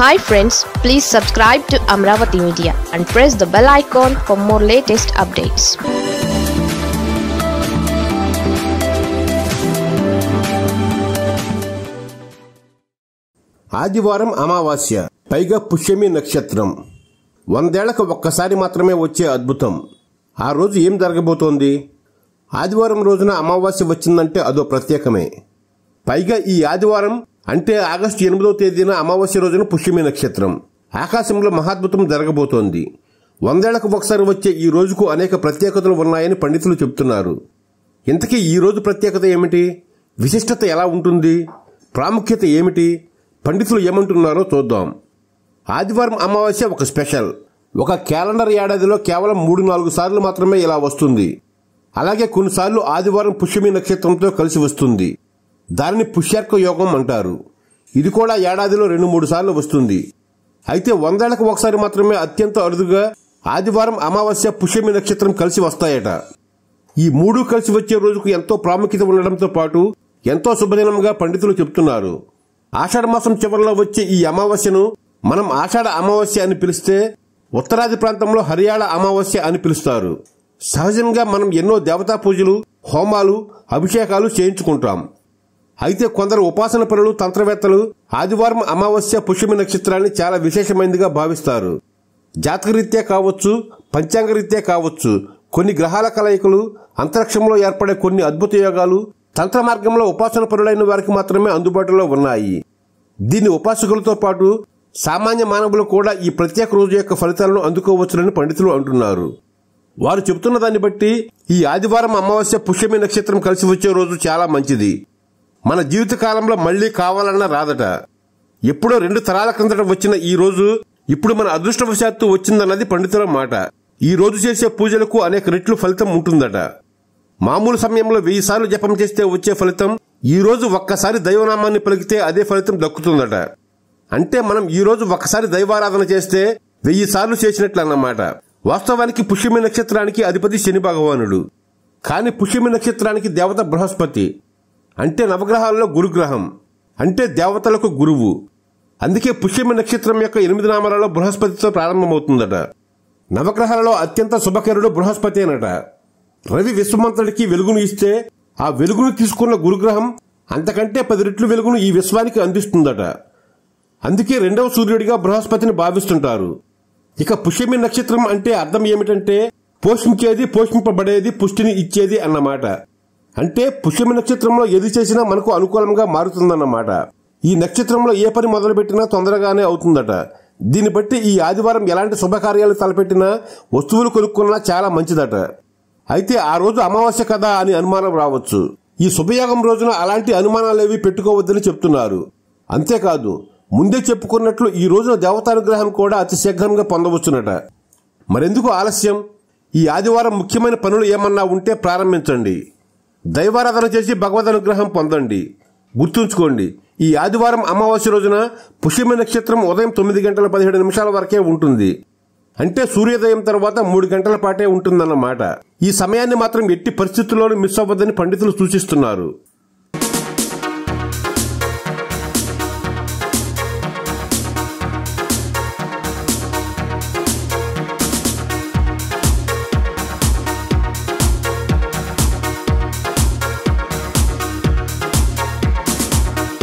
hi friends please subscribe to Amaravati media and press the bell icon for more latest updates ఆదివారం అమావాస్య పైగా పుష్యమి నక్షత్రం వందేళ్లకు ఒక్కసారి మాత్రమే వచ్చే అద్భుతం ఆ రోజు ఏం జరగబోతోంది ఆదివారం రోజున అమావాస్య వచ్చిందంటే అదో ప్రత్యేకమే పైగా ఈ ఆదివారం అంటే ఆగస్టు ఎనిమిదవ తేదీన అమావాస్య రోజున పుష్యమి నక్షత్రం ఆకాశంలో మహాద్భుతం జరగబోతోంది వందేళ్లకు ఒకసారి వచ్చే ఈ రోజుకు అనేక ప్రత్యేకతలు ఉన్నాయని పండితులు చెబుతున్నారు ఇంతకీ ఈ రోజు ప్రత్యేకత ఏమిటి విశిష్టత ఎలా ఉంటుంది ప్రాముఖ్యత ఏమిటి పండితులు ఏమంటున్నారో చూద్దాం ఆదివారం అమావాస్య ఒక స్పెషల్ ఒక క్యాలెండర్ ఏడాదిలో కేవలం మూడు నాలుగు సార్లు మాత్రమే ఇలా వస్తుంది అలాగే కొన్నిసార్లు ఆదివారం పుష్యమి నక్షత్రంతో కలిసి వస్తుంది దానిని పుష్యర్క యోగం అంటారు ఇది కూడా ఏడాదిలో రెండు మూడు సార్లు వస్తుంది అయితే వందేళ్లకు ఒకసారి మాత్రమే అత్యంత అరుదుగా ఆదివారం అమావాస్య పుష్యమి నక్షత్రం కలిసి వస్తాయట ఈ మూడు కలిసి వచ్చే రోజుకు ఎంతో ప్రాముఖ్యత ఉండడంతో పాటు ఎంతో శుభదినంగా పండితులు చెబుతున్నారు ఆషాఢమాసం చివరిలో వచ్చే ఈ అమావాస్యను మనం ఆషాఢ అమావాస్య అని పిలిస్తే ఉత్తరాది ప్రాంతంలో హరియాళ అమావాస్య అని పిలుస్తారు సహజంగా మనం ఎన్నో దేవతా పూజలు హోమాలు అభిషేకాలు చేయించుకుంటాం అయితే కొందరు ఉపాసన పనులు తంత్రవేత్తలు ఆదివారం అమావాస్య పుష్యమి నక్షత్రాన్ని చాలా విశేషమైనదిగా భావిస్తారు జాతకరీత్యా కావచ్చు పంచాంగరీత్యా కావచ్చు కొన్ని గ్రహాల కలయికలు అంతరిక్షంలో ఏర్పడే కొన్ని అద్భుత యోగాలు తంత్ర మార్గంలో ఉపాసన పనులైన వారికి మాత్రమే అందుబాటులో ఉన్నాయి దీని ఉపాసకులతో పాటు సామాన్య మానవులు కూడా ఈ ప్రత్యేక రోజు యొక్క ఫలితాలను అందుకోవచ్చునని పండితులు అంటున్నారు వారు చెబుతున్న దాన్ని బట్టి ఈ ఆదివారం అమావాస్య పుష్యమి నక్షత్రం కలిసి వచ్చే రోజు చాలా మంచిది మన జీవితకాలంలో మళ్లీ కావాలన్నా రాదట ఎప్పుడో రెండు తరాల క్రిందట వచ్చిన ఈ రోజు ఇప్పుడు మన అదృష్టవశాత్తు వచ్చిందన్నది పండితుల మాట ఈ రోజు చేసే పూజలకు అనేక రెట్లు ఫలితం ఉంటుందట మామూలు సమయంలో వెయ్యి సార్లు జపం చేస్తే వచ్చే ఫలితం ఈ రోజు ఒక్కసారి దైవనామాన్ని పలికితే అదే ఫలితం దక్కుతుందట అంటే మనం ఈ రోజు ఒక్కసారి దైవారాధన చేస్తే వెయ్యి సార్లు చేసినట్లు అన్నమాట వాస్తవానికి పుష్యమి నక్షత్రానికి అధిపతి శని భగవానుడు కాని పుష్యమి నక్షత్రానికి దేవత బృహస్పతి అంటే నవగ్రహాల్లో గురుగ్రహం అంటే దేవతలకు గురువు అందుకే పుష్యమి నక్షత్రం యొక్క ఎనిమిది నామాలలో బృహస్పతితో ప్రారంభమవుతుందట నవగ్రహాలలో అత్యంత శుభకరుడు బృహస్పతి అనట రవి విశ్వమంతుడికి వెలుగును ఇస్తే ఆ వెలుగును తీసుకున్న గురుగ్రహం అంతకంటే పది రెట్లు వెలుగును ఈ విశ్వానికి అందిస్తుందట అందుకే రెండవ సూర్యుడిగా బృహస్పతిని భావిస్తుంటారు ఇక పుష్యమి నక్షత్రం అంటే అర్థం ఏమిటంటే పోషించేది పోషింపబడేది పుష్టిని ఇచ్చేది అన్నమాట అంటే పుష్యమి నక్షత్రంలో ఏది చేసినా మనకు అనుకూలంగా మారుతుందన్నమాట ఈ నక్షత్రంలో ఏ పని మొదలుపెట్టినా తొందరగానే అవుతుందట దీన్ని బట్టి ఈ ఆదివారం ఎలాంటి శుభకార్యాలు తలపెట్టినా వస్తువులు కొనుక్కున్నా చాలా మంచిదట అయితే ఆ రోజు అమావాస్య కదా అని అనుమానం రావచ్చు ఈ శుభయోగం రోజున అలాంటి అనుమానాలేవి పెట్టుకోవద్దని చెప్తున్నారు అంతేకాదు ముందే చెప్పుకున్నట్లు ఈ రోజున దేవతానుగ్రహం కూడా అతి శీఘ్రంగా పొందవచ్చునట మరెందుకు ఆలస్యం ఈ ఆదివారం ముఖ్యమైన పనులు ఏమన్నా ఉంటే ప్రారంభించండి దైవారాధన చేసి భగవద్ అనుగ్రహం పొందండి గుర్తుంచుకోండి ఈ ఆదివారం అమావాస్య రోజున పుష్యమి నక్షత్రం ఉదయం తొమ్మిది గంటల పదిహేడు నిమిషాల వరకే ఉంటుంది అంటే సూర్యోదయం తర్వాత మూడు గంటల పాటే ఉంటుందన్నమాట ఈ సమయాన్ని మాత్రం ఎట్టి పరిస్థితుల్లోనూ మిస్ అవ్వద్దని పండితులు సూచిస్తున్నారు